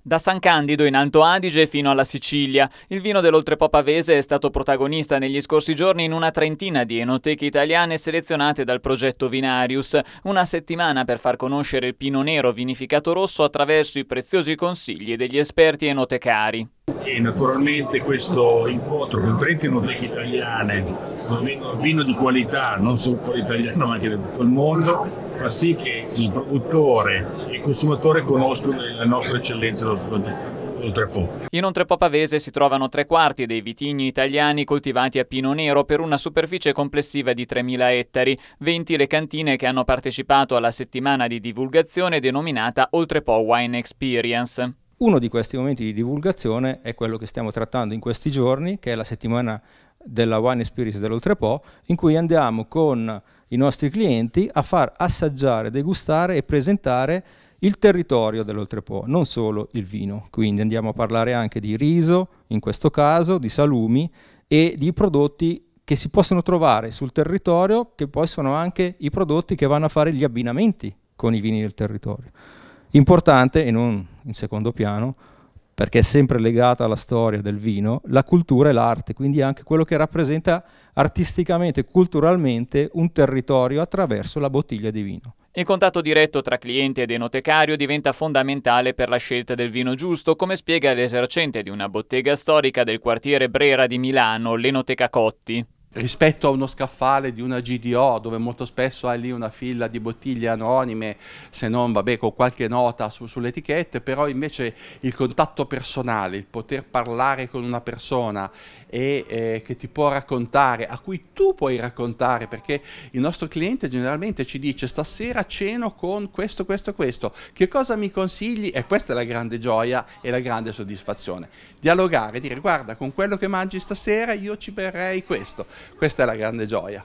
Da San Candido in Alto Adige fino alla Sicilia, il vino dell'Oltrepo Pavese è stato protagonista negli scorsi giorni in una trentina di enoteche italiane selezionate dal progetto Vinarius, una settimana per far conoscere il pino nero vinificato rosso attraverso i preziosi consigli degli esperti enotecari. E naturalmente questo incontro con 30 enoteche italiane, vino di qualità, non solo quella italiana ma anche del tutto il mondo, fa sì che il produttore e il consumatore conoscono la nostra eccellenza in Pavese si trovano tre quarti dei vitigni italiani coltivati a pino nero per una superficie complessiva di 3.000 ettari, 20 le cantine che hanno partecipato alla settimana di divulgazione denominata Oltrepo Wine Experience. Uno di questi momenti di divulgazione è quello che stiamo trattando in questi giorni, che è la settimana della Wine Experience dell'Oltrepo, in cui andiamo con i nostri clienti a far assaggiare, degustare e presentare il territorio dell'Oltrepo, non solo il vino. Quindi andiamo a parlare anche di riso, in questo caso, di salumi e di prodotti che si possono trovare sul territorio, che poi sono anche i prodotti che vanno a fare gli abbinamenti con i vini del territorio. Importante, e non in secondo piano, perché è sempre legata alla storia del vino, la cultura e l'arte, quindi anche quello che rappresenta artisticamente, culturalmente un territorio attraverso la bottiglia di vino. Il contatto diretto tra cliente ed enotecario diventa fondamentale per la scelta del vino giusto, come spiega l'esercente di una bottega storica del quartiere Brera di Milano, l'Enoteca Cotti rispetto a uno scaffale di una GDO dove molto spesso hai lì una fila di bottiglie anonime, se non vabbè con qualche nota su, etichette però invece il contatto personale, il poter parlare con una persona e eh, che ti può raccontare, a cui tu puoi raccontare, perché il nostro cliente generalmente ci dice stasera ceno con questo, questo, questo, che cosa mi consigli? E questa è la grande gioia e la grande soddisfazione. Dialogare, dire guarda con quello che mangi stasera io ci berrei questo questa è la grande gioia.